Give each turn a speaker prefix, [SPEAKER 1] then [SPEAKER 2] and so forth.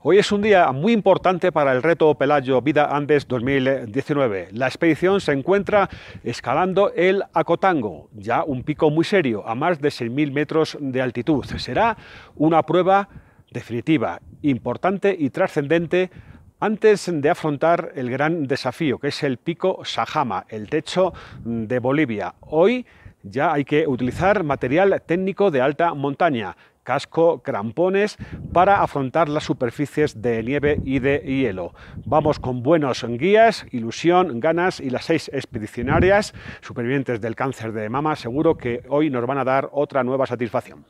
[SPEAKER 1] Hoy es un día muy importante para el reto Pelayo Vida Andes 2019. La expedición se encuentra escalando el Acotango, ya un pico muy serio, a más de 6.000 metros de altitud. Será una prueba definitiva, importante y trascendente antes de afrontar el gran desafío, que es el pico Sajama, el techo de Bolivia. Hoy ya hay que utilizar material técnico de alta montaña, casco, crampones para afrontar las superficies de nieve y de hielo. Vamos con buenos guías, ilusión, ganas y las seis expedicionarias supervivientes del cáncer de mama seguro que hoy nos van a dar otra nueva satisfacción.